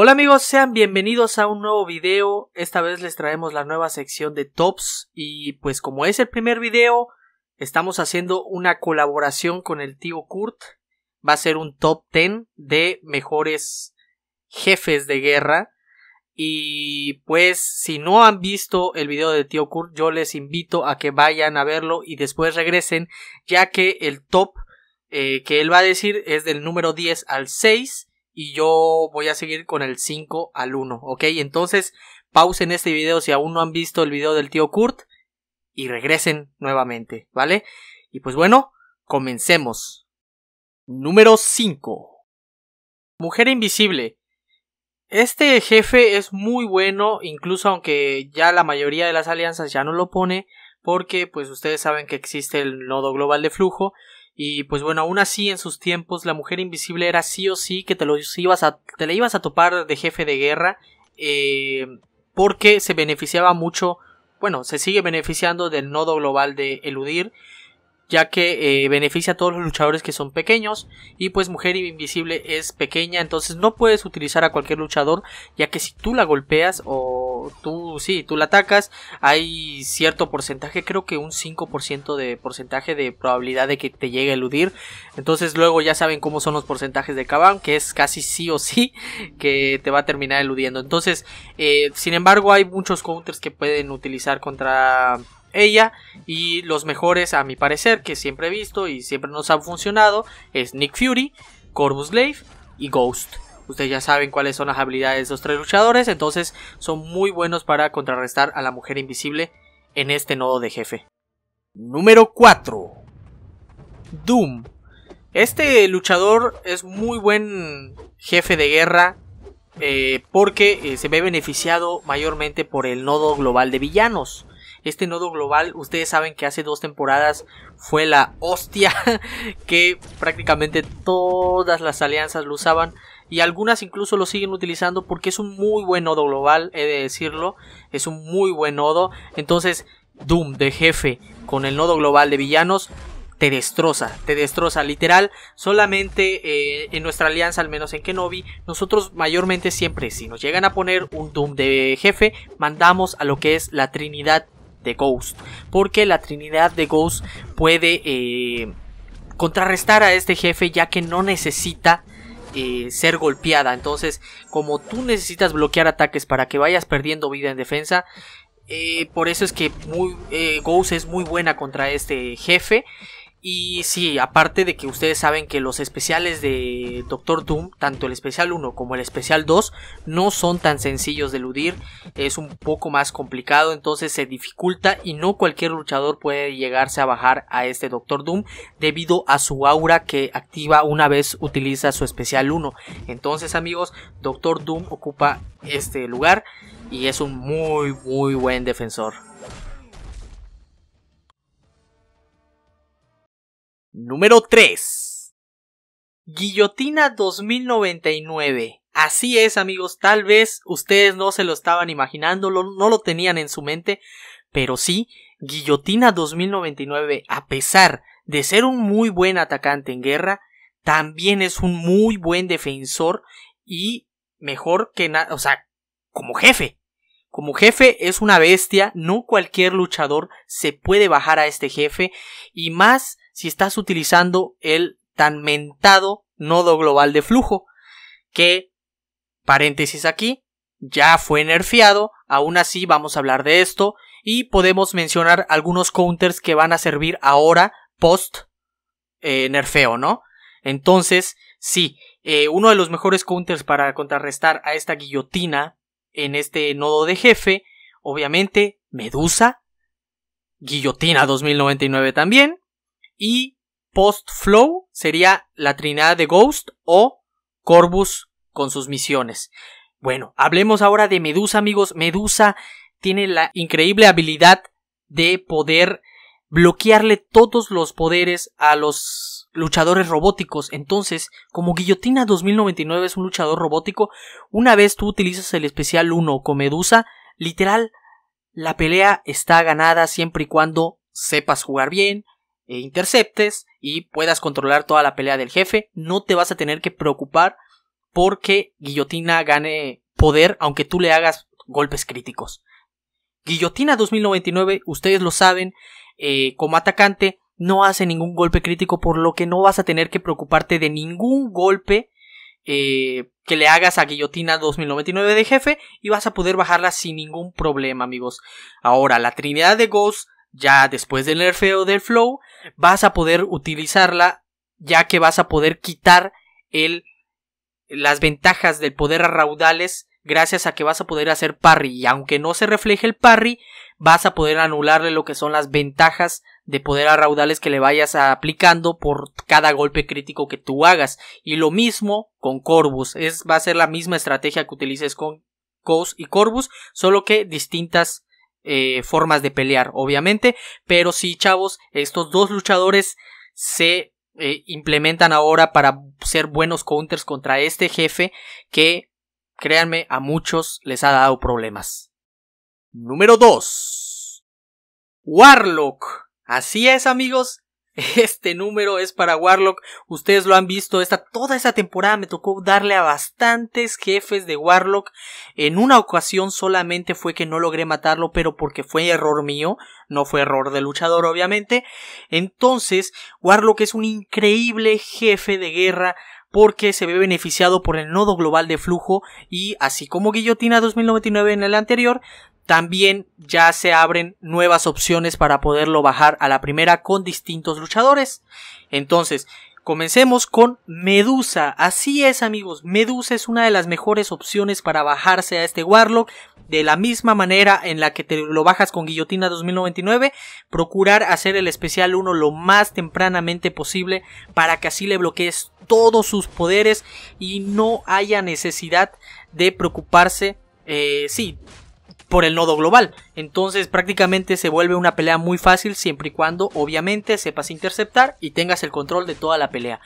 Hola amigos, sean bienvenidos a un nuevo video. Esta vez les traemos la nueva sección de tops y pues como es el primer video, estamos haciendo una colaboración con el tío Kurt. Va a ser un top 10 de mejores jefes de guerra. Y pues si no han visto el video de tío Kurt, yo les invito a que vayan a verlo y después regresen, ya que el top eh, que él va a decir es del número 10 al 6 y yo voy a seguir con el 5 al 1, ¿ok? Entonces, pausen este video si aún no han visto el video del tío Kurt y regresen nuevamente, ¿vale? Y pues bueno, comencemos. Número 5. Mujer Invisible. Este jefe es muy bueno, incluso aunque ya la mayoría de las alianzas ya no lo pone, porque pues ustedes saben que existe el nodo global de flujo y pues bueno, aún así en sus tiempos la mujer invisible era sí o sí que te, ibas a, te la ibas a topar de jefe de guerra eh, porque se beneficiaba mucho, bueno, se sigue beneficiando del nodo global de eludir ya que eh, beneficia a todos los luchadores que son pequeños y pues Mujer Invisible es pequeña, entonces no puedes utilizar a cualquier luchador, ya que si tú la golpeas o tú sí, tú la atacas, hay cierto porcentaje, creo que un 5% de porcentaje de probabilidad de que te llegue a eludir. Entonces luego ya saben cómo son los porcentajes de Kaban. que es casi sí o sí que te va a terminar eludiendo. Entonces, eh, sin embargo, hay muchos counters que pueden utilizar contra ella. Y los mejores, a mi parecer, que siempre he visto y siempre nos han funcionado, es Nick Fury, Corvus Glaive y Ghost. Ustedes ya saben cuáles son las habilidades de estos tres luchadores, entonces son muy buenos para contrarrestar a la mujer invisible en este nodo de jefe. Número 4. Doom. Este luchador es muy buen jefe de guerra eh, porque eh, se ve beneficiado mayormente por el nodo global de villanos. Este nodo global, ustedes saben que hace dos temporadas fue la hostia que prácticamente todas las alianzas lo usaban y algunas incluso lo siguen utilizando porque es un muy buen nodo global, he de decirlo, es un muy buen nodo. Entonces, Doom de jefe con el nodo global de villanos te destroza, te destroza literal. Solamente eh, en nuestra alianza, al menos en Kenobi, nosotros mayormente siempre, si nos llegan a poner un Doom de jefe, mandamos a lo que es la Trinidad de Ghost. Porque la Trinidad de Ghost puede eh, contrarrestar a este jefe ya que no necesita eh, ser golpeada. Entonces, como tú necesitas bloquear ataques para que vayas perdiendo vida en defensa, eh, por eso es que Ghost es muy buena contra este jefe. Y sí, aparte de que ustedes saben que los especiales de Doctor Doom, tanto el especial 1 como el especial 2, no son tan sencillos de eludir, es un poco más complicado, entonces se dificulta y no cualquier luchador puede llegarse a bajar a este Doctor Doom debido a su aura que activa una vez utiliza su especial 1. Entonces amigos, Doctor Doom ocupa este lugar y es un muy muy buen defensor. Número 3. Guillotina 2099. Así es amigos, tal vez ustedes no se lo estaban imaginando, no lo tenían en su mente, pero sí, Guillotina 2099, a pesar de ser un muy buen atacante en guerra, también es un muy buen defensor y mejor que nada, o sea, como jefe. Como jefe es una bestia, no cualquier luchador se puede bajar a este jefe y más si estás utilizando el tan mentado nodo global de flujo que, paréntesis aquí, ya fue nerfeado, aún así vamos a hablar de esto y podemos mencionar algunos counters que van a servir ahora post eh, nerfeo, ¿no? Entonces, sí, eh, uno de los mejores counters para contrarrestar a esta guillotina en este nodo de jefe, obviamente Medusa, Guillotina 2099 también, y Post Flow sería la trinidad de Ghost o Corvus con sus misiones. Bueno, hablemos ahora de Medusa, amigos. Medusa tiene la increíble habilidad de poder bloquearle todos los poderes a los luchadores robóticos. Entonces, como Guillotina 2099 es un luchador robótico, una vez tú utilizas el especial 1 con Medusa, literal, la pelea está ganada siempre y cuando sepas jugar bien, e interceptes y puedas controlar toda la pelea del jefe. No te vas a tener que preocupar porque Guillotina gane poder aunque tú le hagas golpes críticos. Guillotina 2099, ustedes lo saben, eh, como atacante no hace ningún golpe crítico, por lo que no vas a tener que preocuparte de ningún golpe eh, que le hagas a Guillotina 2099 de jefe y vas a poder bajarla sin ningún problema, amigos. Ahora, la Trinidad de Ghost, ya después del nerfeo del Flow, vas a poder utilizarla ya que vas a poder quitar el, las ventajas del poder a raudales gracias a que vas a poder hacer parry y aunque no se refleje el parry, vas a poder anularle lo que son las ventajas de poder a raudales que le vayas aplicando por cada golpe crítico que tú hagas. Y lo mismo con Corvus, es, va a ser la misma estrategia que utilices con Cos y Corvus, solo que distintas eh, formas de pelear, obviamente. Pero sí, chavos, estos dos luchadores se eh, implementan ahora para ser buenos counters contra este jefe que créanme, a muchos les ha dado problemas. Número 2. Warlock. Así es, amigos. Este número es para Warlock. Ustedes lo han visto. Esta, toda esa temporada me tocó darle a bastantes jefes de Warlock. En una ocasión solamente fue que no logré matarlo, pero porque fue error mío. No fue error del luchador, obviamente. Entonces, Warlock es un increíble jefe de guerra porque se ve beneficiado por el nodo global de flujo y así como Guillotina 2099 en el anterior, también ya se abren nuevas opciones para poderlo bajar a la primera con distintos luchadores. Entonces, Comencemos con Medusa. Así es amigos, Medusa es una de las mejores opciones para bajarse a este Warlock de la misma manera en la que te lo bajas con Guillotina 2099, procurar hacer el especial 1 lo más tempranamente posible para que así le bloquees todos sus poderes y no haya necesidad de preocuparse, eh, sí, por el nodo global. Entonces prácticamente se vuelve una pelea muy fácil siempre y cuando obviamente sepas interceptar y tengas el control de toda la pelea.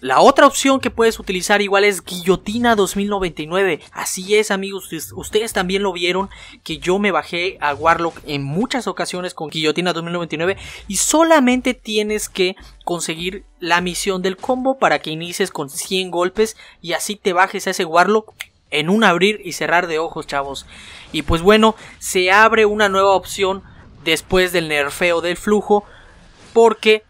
La otra opción que puedes utilizar igual es Guillotina 2099. Así es amigos, ustedes también lo vieron que yo me bajé a Warlock en muchas ocasiones con Guillotina 2099 y solamente tienes que conseguir la misión del combo para que inicies con 100 golpes y así te bajes a ese Warlock en un abrir y cerrar de ojos chavos. Y pues bueno, se abre una nueva opción después del nerfeo del flujo porque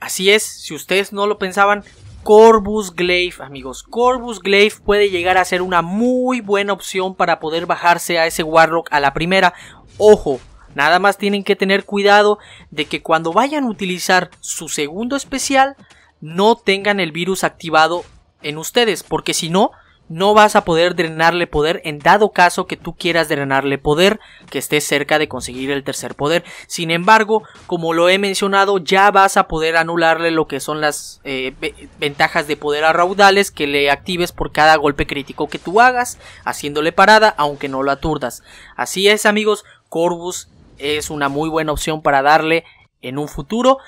así es, si ustedes no lo pensaban, Corvus Glaive, amigos. Corvus Glaive puede llegar a ser una muy buena opción para poder bajarse a ese Warlock a la primera. Ojo, nada más tienen que tener cuidado de que cuando vayan a utilizar su segundo especial no tengan el virus activado en ustedes, porque si no, no vas a poder drenarle poder en dado caso que tú quieras drenarle poder, que estés cerca de conseguir el tercer poder. Sin embargo, como lo he mencionado, ya vas a poder anularle lo que son las eh, ventajas de poder a raudales que le actives por cada golpe crítico que tú hagas, haciéndole parada, aunque no lo aturdas. Así es, amigos, Corvus es una muy buena opción para darle en un futuro.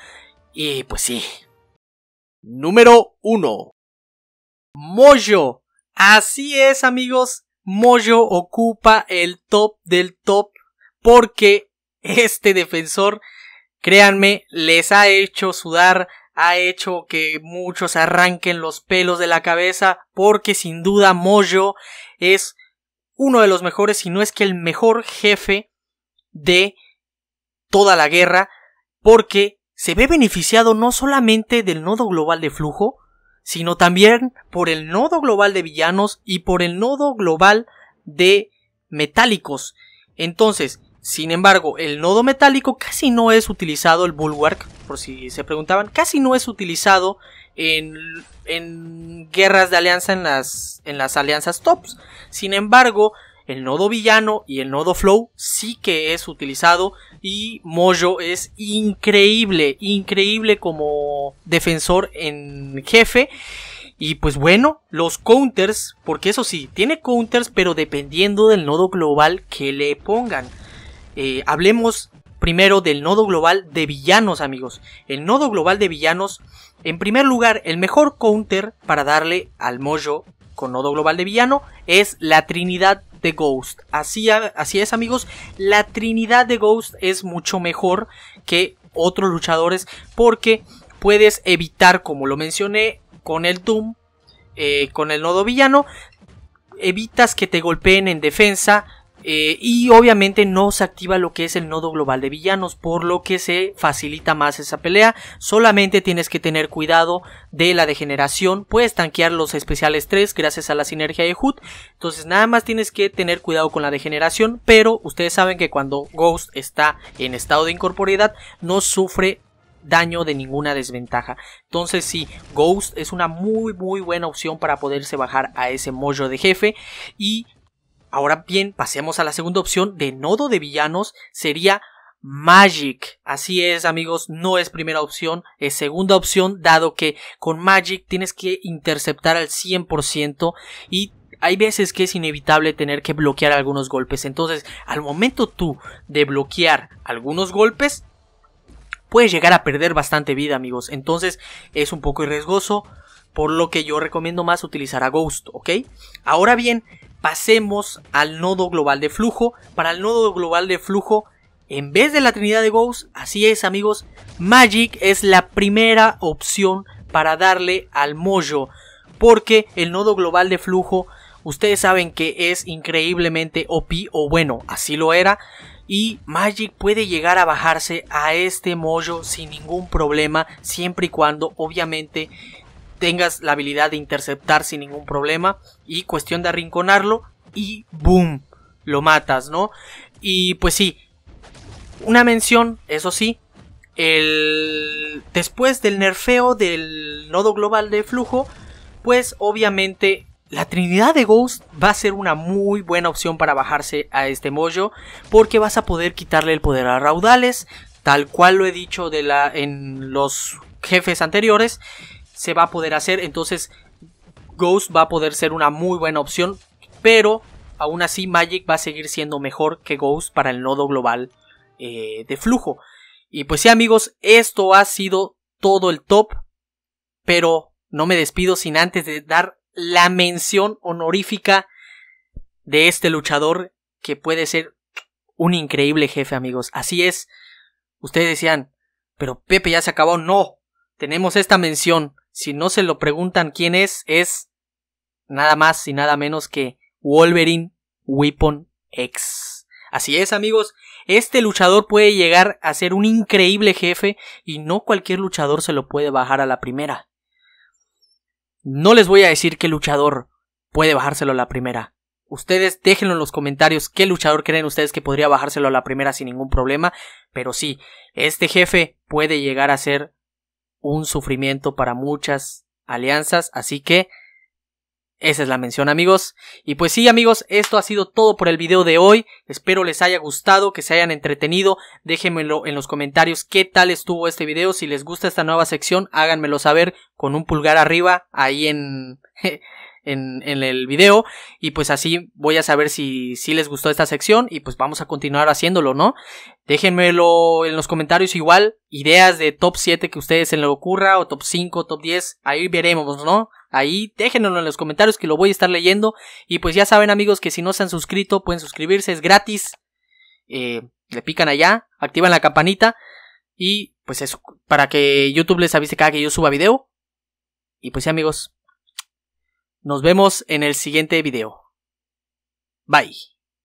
Y pues sí. Número 1. Mojo Así es, amigos. Moyo ocupa el top del top porque este defensor, créanme, les ha hecho sudar, ha hecho que muchos arranquen los pelos de la cabeza porque sin duda Moyo es uno de los mejores, si no es que el mejor jefe de toda la guerra porque se ve beneficiado no solamente del nodo global de flujo, sino también por el nodo global de villanos y por el nodo global de metálicos. Entonces, sin embargo, el nodo metálico casi no es utilizado, el bulwark, por si se preguntaban, casi no es utilizado en, en guerras de alianza en las, en las alianzas tops. Sin embargo, el nodo villano y el nodo flow sí que es utilizado y Mojo es increíble, increíble como defensor en jefe. Y pues bueno, los counters, porque eso sí, tiene counters, pero dependiendo del nodo global que le pongan. Eh, hablemos primero del nodo global de villanos, amigos. El nodo global de villanos, en primer lugar, el mejor counter para darle al Mojo con nodo global de villano es la Trinidad de Ghost. Así, así es amigos, la Trinidad de Ghost es mucho mejor que otros luchadores porque puedes evitar, como lo mencioné, con el Doom, eh, con el nodo villano, evitas que te golpeen en defensa, eh, y obviamente no se activa lo que es el nodo global de villanos, por lo que se facilita más esa pelea. Solamente tienes que tener cuidado de la degeneración. Puedes tanquear los especiales 3 gracias a la sinergia de Hood. Entonces nada más tienes que tener cuidado con la degeneración. Pero ustedes saben que cuando Ghost está en estado de incorporeidad no sufre daño de ninguna desventaja. Entonces sí, Ghost es una muy muy buena opción para poderse bajar a ese mollo de jefe y Ahora bien, pasemos a la segunda opción de nodo de villanos sería Magic. Así es, amigos, no es primera opción, es segunda opción, dado que con Magic tienes que interceptar al 100% y hay veces que es inevitable tener que bloquear algunos golpes. Entonces, al momento tú de bloquear algunos golpes, puedes llegar a perder bastante vida, amigos. Entonces, es un poco riesgoso. Por lo que yo recomiendo más utilizar a Ghost, ¿ok? Ahora bien, pasemos al nodo global de flujo. Para el nodo global de flujo, en vez de la trinidad de Ghost. así es amigos, Magic es la primera opción para darle al mollo. Porque el nodo global de flujo, ustedes saben que es increíblemente OP, o bueno, así lo era. Y Magic puede llegar a bajarse a este mollo sin ningún problema, siempre y cuando obviamente tengas la habilidad de interceptar sin ningún problema y cuestión de arrinconarlo y boom, lo matas, ¿no? Y pues sí, una mención, eso sí, el... después del nerfeo del nodo global de flujo, pues obviamente la Trinidad de Ghost va a ser una muy buena opción para bajarse a este mojo porque vas a poder quitarle el poder a Raudales, tal cual lo he dicho de la, en los jefes anteriores se va a poder hacer. Entonces Ghost va a poder ser una muy buena opción. Pero aún así Magic va a seguir siendo mejor que Ghost para el nodo global eh, de flujo. Y pues sí amigos, esto ha sido todo el top. Pero no me despido sin antes de dar la mención honorífica de este luchador que puede ser un increíble jefe amigos. Así es. Ustedes decían, pero Pepe ya se acabó. No, tenemos esta mención si no se lo preguntan quién es, es nada más y nada menos que Wolverine Weapon X. Así es, amigos, este luchador puede llegar a ser un increíble jefe y no cualquier luchador se lo puede bajar a la primera. No les voy a decir qué luchador puede bajárselo a la primera. Ustedes déjenlo en los comentarios qué luchador creen ustedes que podría bajárselo a la primera sin ningún problema. Pero sí, este jefe puede llegar a ser un sufrimiento para muchas alianzas, así que esa es la mención amigos. Y pues sí amigos, esto ha sido todo por el video de hoy. Espero les haya gustado, que se hayan entretenido. Déjenmelo en los comentarios qué tal estuvo este video. Si les gusta esta nueva sección, háganmelo saber con un pulgar arriba ahí en... en, el video y pues así voy a saber si, si les gustó esta sección y pues vamos a continuar haciéndolo, ¿no? Déjenmelo en los comentarios igual, ideas de top 7 que a ustedes se les ocurra o top 5, top 10, ahí veremos, ¿no? Ahí déjenlo en los comentarios que lo voy a estar leyendo y pues ya saben amigos que si no se han suscrito pueden suscribirse, es gratis. Eh, le pican allá, activan la campanita y pues eso, para que YouTube les avise cada que yo suba video. Y pues sí amigos, nos vemos en el siguiente video. Bye.